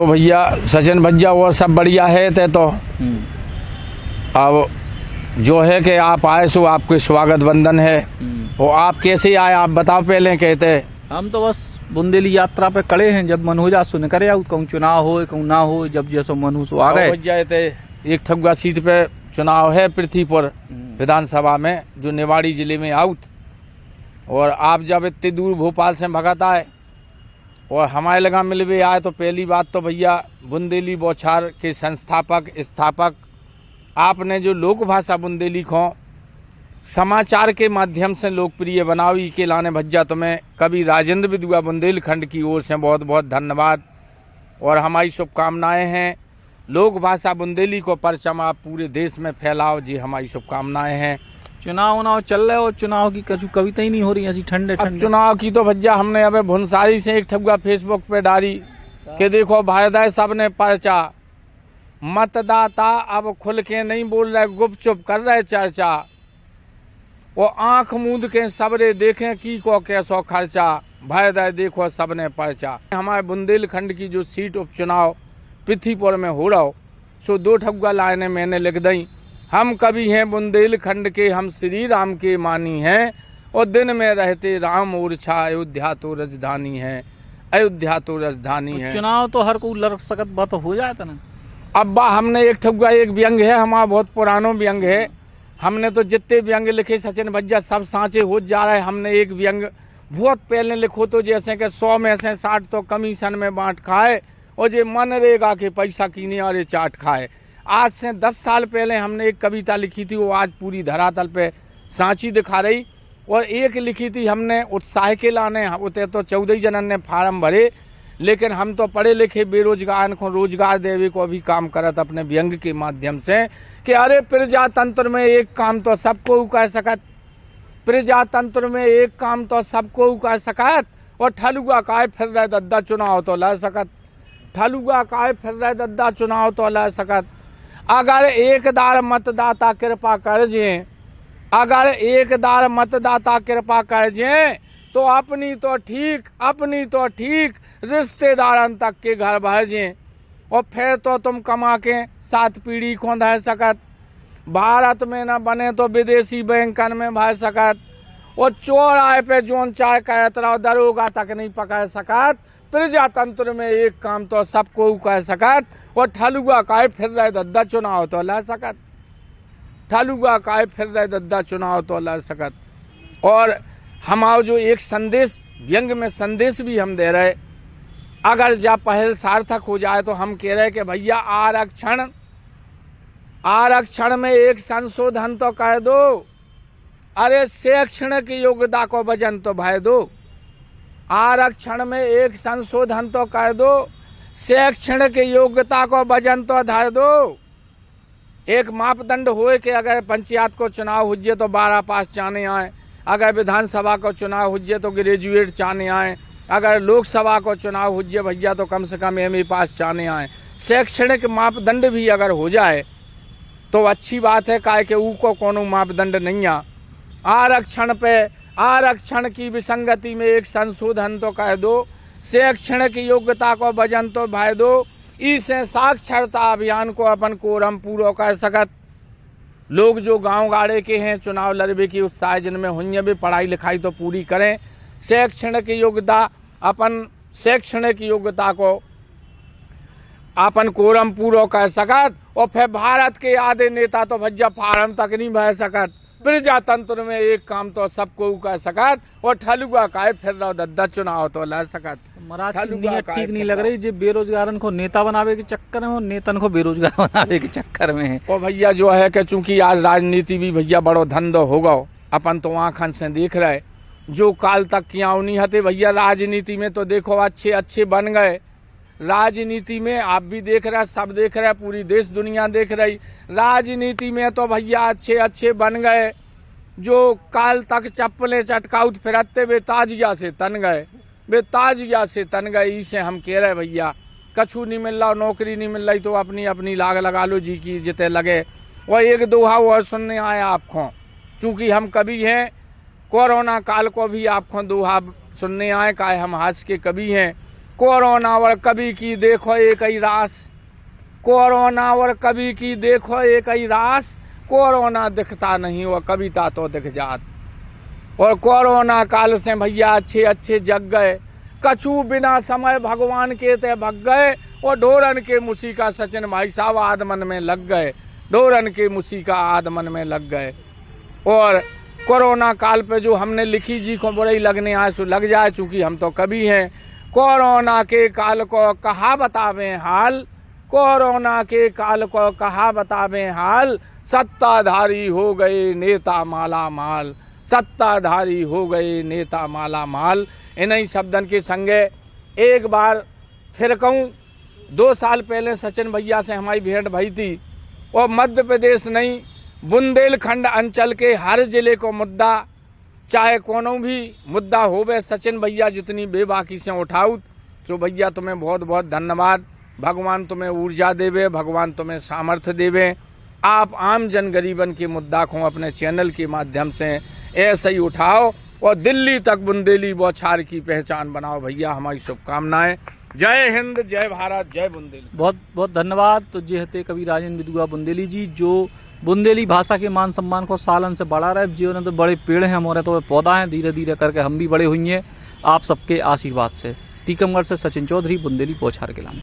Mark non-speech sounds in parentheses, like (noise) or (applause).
तो भैया सचिन भैया और सब बढ़िया है थे तो हम्म। अब जो है कि आप आए सो आपके स्वागत बंधन है हम्म। वो आप कैसे आए आप बताओ पहले कहते हम तो बस बुंदेली यात्रा पे खड़े हैं जब मन हो जा सुन करे कहूँ चुनाव हो कहूँ ना हो जब जैसो मन हो सो आ गए जाए थे एक ठगुआ सीट पे चुनाव है पृथ्वी पर हम्म। विधानसभा में जो निवाड़ी जिले में आउत और आप जब इतने दूर भोपाल से भगत आए और हमारे लगा मिल भी आए तो पहली बात तो भैया बुंदेली बौछार के संस्थापक स्थापक आपने जो लोक भाषा बुंदेली खो समाचार के माध्यम से लोकप्रिय बनाओ ई के लाने भज्जा तुम्हें तो कभी राजेंद्र विदुआ बुंदेलखंड की ओर से बहुत बहुत धन्यवाद और हमारी शुभकामनाएं हैं लोक भाषा बुंदेली को परचम आप पूरे देश में फैलाओ जी हमारी शुभकामनाएं हैं चुनाव उनाव चल रहे हो चुनाव की कछु कविता ही नहीं हो रही ऐसी ठंडे ठंडे चुनाव की तो भज्जा हमने अब भुनसारी से एक ठपका फेसबुक पे डाली के देखो भारत है सब ने पर्चा मतदाता अब खुल के नहीं बोल रहे गुपचुप कर रहे चर्चा वो आंख मूंद के सबरे देखे की को कैसो खर्चा भारत दाय देखो सबने पर्चा हमारे बुंदेलखंड की जो सीट उपचुनाव पृथ्वीपुर में हो रहा हो सो दो ठगुआ लाइने मैंने लिख दई हम कभी हैं बुंदेलखंड के हम श्री राम के मानी हैं और दिन में रहते राम ओरछा अयोध्या तो राजधानी है अयोध्या तो राजधानी तो है चुनाव तो हर को लड़ सकत बात तो हो जाता ना अब बा हमने एक ठुआ एक व्यंग है हमारा बहुत पुरानो व्यंग है हमने तो जितने व्यंग लिखे सचिन भज्जा सब सांचे हो जा रहे हमने एक व्यंग बहुत पहले लिखो तो जैसे कि सौ में से साठ तो कमीशन में बांट खाए और जे मनरेगा के पैसा कीने और ये चाट खाए आज से दस साल पहले हमने एक कविता लिखी थी वो आज पूरी धरातल पे सांची दिखा रही और एक लिखी थी हमने उत्साह के लाने होते तो चौदह जनन ने फार्म भरे लेकिन हम तो पढ़े लिखे बेरोजगार को रोजगार देवी को भी काम करत अपने व्यंग के माध्यम से कि अरे प्रजातंत्र में एक काम तो सबको कर सकत प्रजातंत्र में एक काम तो सबको कर सकत और ठलुआ काय फिर रहे दद्दा चुनाव तो लड़ सकत ठलुआ काय फिर रहे दद्दा चुनाव तो लड़ सकत अगर एक दार मतदाता कृपा कर जे अगर एक दार मतदाता कृपा कर जे तो अपनी तो ठीक अपनी तो ठीक रिश्तेदारन तक के घर भर जे और फिर तो तुम कमा के सात पीढ़ी को धर सकत भारत में न बने तो विदेशी बैंकन में भर सकत और चोर आए पे जोन चाय करत रहो दरोगा तक नहीं पकड़ सकत प्रजातंत्र में एक काम तो सबको कह सकत और ठलुआ काय फिर रहे दद्दा तो चुनाव तो लड़ सकत ठलुआ काय फिर रहे दद्दा तो चुनाव तो लड़ सकत और हमारा जो एक संदेश व्यंग में संदेश भी हम दे रहे अगर जब पहल सार्थक हो जाए तो हम कह रहे कि भैया आरक्षण आरक्षण में एक संशोधन तो कर दो अरे शैक्षणिक योग्यता को वजन तो भाई दो आरक्षण में एक संशोधन तो कर दो शैक्षणिक योग्यता को वजन तो धर दो एक मापदंड हो कि अगर पंचायत को चुनाव हुए तो बारह पास चाने आए अगर विधानसभा को चुनाव हुए तो ग्रेजुएट चाने आए अगर लोकसभा को चुनाव हुए भैया तो कम से कम एम पास चाने आए शैक्षणिक मापदंड भी अगर हो जाए तो अच्छी बात है काय के ऊ को कोनो मापदंड नहीं आ आरक्षण पे आरक्षण की विसंगति में एक संशोधन तो कह दो शैक्षणिक योग्यता को वजन तो भय दो इसे साक्षरता अभियान को अपन कोरम पूरा कर सकत लोग जो गांव गाड़े के हैं चुनाव लड़बे की उत्साह जिनमें हुई भी पढ़ाई लिखाई तो पूरी करें शैक्षणिक योग्यता अपन शैक्षणिक योग्यता को अपन कोरम पूरा कर सकत और फिर भारत के आधे नेता तो भज्जा फार्म तक नहीं भर सकत प्रजातंत्र में एक काम तो सबको का सकत और ठलुआ का फिर दद्दा चुनाव तो लड़ सकत तो ठीक नहीं लग रही जी बेरोजगारन को नेता बनावे के चक्कर में और नेतन को बेरोजगार (laughs) बनावे के चक्कर में है और भैया जो है की चूंकि आज राजनीति भी भैया बड़ो धंधो होगा अपन तो आँखन से देख रहे जो काल तक किया उन्हीं हते भैया राजनीति में तो देखो अच्छे अच्छे बन गए राजनीति में आप भी देख रहे हैं सब देख रहे हैं पूरी देश दुनिया देख रही राजनीति में तो भैया अच्छे अच्छे बन गए जो काल तक चप्पलें चटकाउट फिरते वे ताजिया से तन गए वे ताजिया से तन गए इसे हम कह रहे भैया कछु नहीं मिल रहा नौकरी नहीं मिल रही तो अपनी अपनी लाग लगा लो जी की जितने लगे वह एक दोहा वह सुनने आए आपको चूँकि हम कभी हैं कोरोना काल को भी आपको दोहा सुनने आए का हम हंस के कभी हैं कोरोना वर कभी की देखो एक ही रास कोरोना वर कभी की देखो एक ही रास कोरोना दिखता नहीं वो कविता तो दिख जात और कोरोना काल से भैया अच्छे अच्छे जग गए कछु बिना समय भगवान के ते भग गए और ढोरन के मुसीका सचिन भाई साहब आदमन में लग गए डोरन के मुसीका आदमन में लग गए और कोरोना काल पे जो हमने लिखी जी को बुराई लगने आए लग जाए चूंकि हम तो कभी हैं कोरोना के काल को कहा बतावे हाल कोरोना के काल को कहा बतावे हाल सत्ताधारी हो गए नेता माला माल सत्ताधारी हो गए नेता माला माल इन्हीं शब्दन के संगे एक बार फिर कहूँ दो साल पहले सचिन भैया से हमारी भेंट भई थी और मध्य प्रदेश नहीं बुंदेलखंड अंचल के हर जिले को मुद्दा चाहे कोनो भी मुद्दा होवे सचिन भैया जितनी बेबाकी से उठाऊ तो भैया तुम्हें बहुत बहुत धन्यवाद भगवान तुम्हें ऊर्जा देवे भगवान तुम्हें सामर्थ्य देवे आप आम जन गरीबन के मुद्दा को अपने चैनल के माध्यम से ऐसे ही उठाओ और दिल्ली तक बुंदेली बौछार की पहचान बनाओ भैया हमारी शुभकामनाएं जय हिंद जय भारत जय बुंदेली बहुत बहुत धन्यवाद तो जी हते कवि राजेंद्र विदुआ बुंदेली जी जो बुंदेली भाषा के मान सम्मान को सालन से बढ़ा रहे जीवन तो बड़े पेड़ हैं हमारे तो पौधा हैं धीरे धीरे करके हम भी बड़े हुई हैं आप सबके आशीर्वाद से टीकमगढ़ से सचिन चौधरी बुंदेली पोछार के लाने